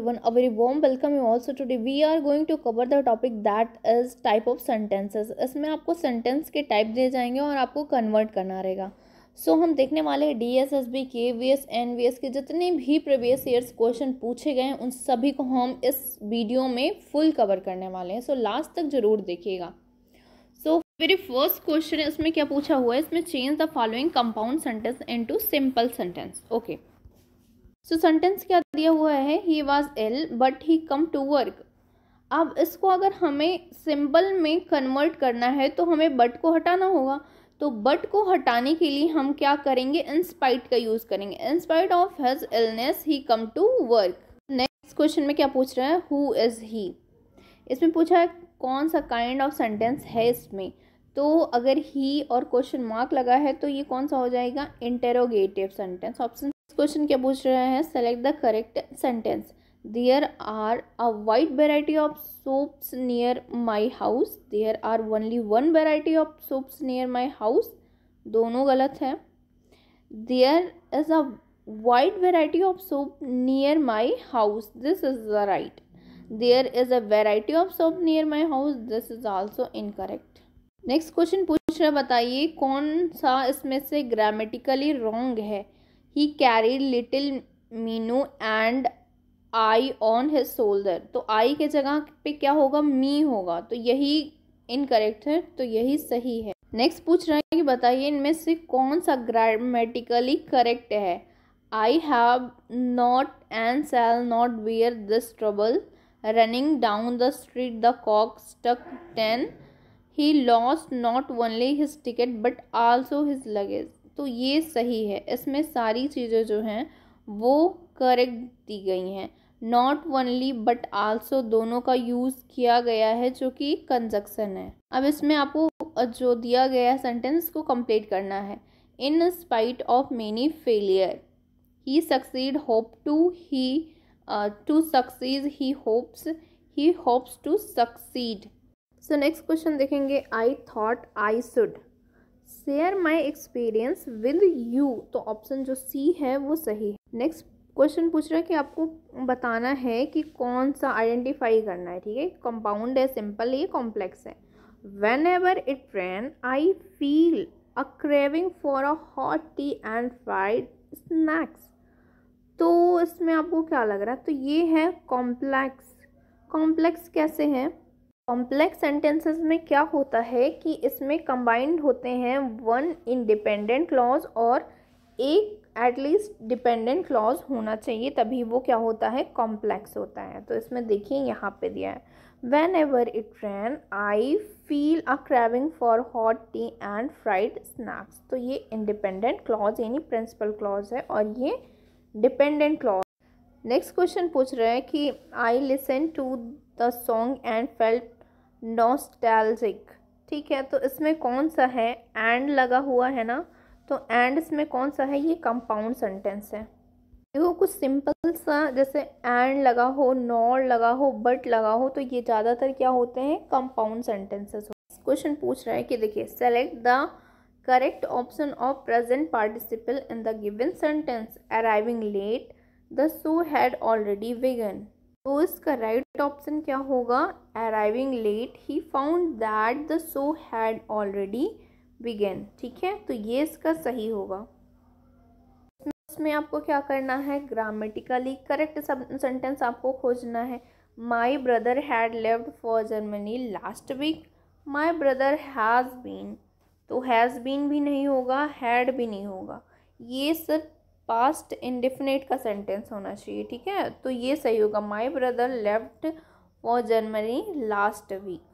everyone a very warm welcome you also today we are going to cover the topic that is type of sentences इसमें आपको sentence के type दिए जाएंगे और आपको convert करना रहेगा सो so, हम देखने वाले हैं D S S B K V S N V S के जितने भी प्रीवियस ईयर्स क्वेश्चन पूछे गए हैं उन सभी को हम इस वीडियो में फुल कवर करने वाले हैं सो so, लास्ट तक जरूर देखिएगा सो वेरी फर्स्ट क्वेश्चन है उसमें क्या पूछा हुआ है इसमें change the following compound sentence into simple sentence okay so sentence क्या दिया हुआ है he was ill but he come to work अब इसको अगर हमें सिंबल में कन्वर्ट करना है तो हमें बट को हटाना होगा तो बट को हटाने के लिए हम क्या करेंगे इंस्पाइट का यूज़ करेंगे in spite of his illness he come to work next question में क्या पूछ रहा है हु इज़ ही इसमें पूछा है कौन सा काइंड ऑफ सेंटेंस है इसमें तो अगर ही और क्वेश्चन मार्क लगा है तो ये कौन सा हो जाएगा इंटेरोगेटिव सेंटेंस ऑप्शन क्वेश्चन क्या पूछ रहे हैं select the correct sentence there are a wide variety of soaps near my house there are only one variety of soaps near my house दोनों गलत है there is a wide variety of soap near my house this is the right there is a variety of soap near my house this is also incorrect next question पूछ रहे बताइए कौन सा इसमें से ग्रामेटिकली रॉन्ग है he carried little Meenu and I on his shoulder तो I के जगह पे क्या होगा मी होगा तो यही इनकरेक्ट है तो यही सही है नेक्स्ट पूछ रहे हैं कि बताइए इनमें से कौन सा ग्रामेटिकली करेक्ट है I have not and shall not wear this trouble running down the street the कॉक struck ten he lost not only his ticket but also his luggage तो ये सही है इसमें सारी चीज़ें जो हैं वो करेक्ट दी गई हैं नॉट वनली बट आल्सो दोनों का यूज़ किया गया है जो कि कंजक्शन है अब इसमें आपको जो दिया गया सेंटेंस को कंप्लीट करना है in spite of many failure he succeed hope to he to succeed he hopes he hopes to succeed so next question देखेंगे I thought I should share my experience with you तो option जो C है वो सही है next question पूछ रहा है कि आपको बताना है कि कौन सा आइडेंटिफाई करना है ठीक है कंपाउंड है सिंपल है कॉम्प्लेक्स है whenever it rain I feel a craving for a hot tea and fried snacks तो इसमें आपको क्या लग रहा है तो ये है कॉम्प्लेक्स कॉम्प्लेक्स कैसे है कॉम्प्लेक्स सेंटेंसेस में क्या होता है कि इसमें कंबाइंड होते हैं वन इंडिपेंडेंट क्लॉज और एक एटलीस्ट डिपेंडेंट क्लॉज होना चाहिए तभी वो क्या होता है कॉम्प्लेक्स होता है तो इसमें देखिए यहाँ पे दिया है whenever it rain I feel a craving for hot tea and fried snacks तो ये इंडिपेंडेंट क्लॉज यानी प्रिंसिपल क्लॉज है और ये डिपेंडेंट क्लॉज नेक्स्ट क्वेश्चन पूछ रहे हैं कि I listen to the song and felt nostalgic ठीक है तो इसमें कौन सा है एंड लगा हुआ है ना तो एंड इसमें कौन सा है ये कंपाउंड सेंटेंस है देखो कुछ सिंपल सा जैसे एंड लगा हो नॉर लगा हो बट लगा हो तो ये ज़्यादातर क्या होते हैं कंपाउंड सेंटेंसेस क्वेश्चन पूछ रहा है कि देखिए select the correct option of present participle in the given sentence arriving late the show had already begun तो इसका राइट right ऑप्शन क्या होगा arriving late he found that the show had already begun ठीक है तो ये इसका सही होगा इसमें आपको क्या करना है ग्रामेटिकली करेक्ट सेंटेंस आपको खोजना है my brother had left for Germany last week my brother has been तो हैज़ बीन भी नहीं होगा हैड भी नहीं होगा ये सिर्फ पास्ट इंडिफिनेट का सेंटेंस होना चाहिए ठीक है तो ये सही होगा माई ब्रदर लेफ्ट फॉर जनवरी लास्ट वीक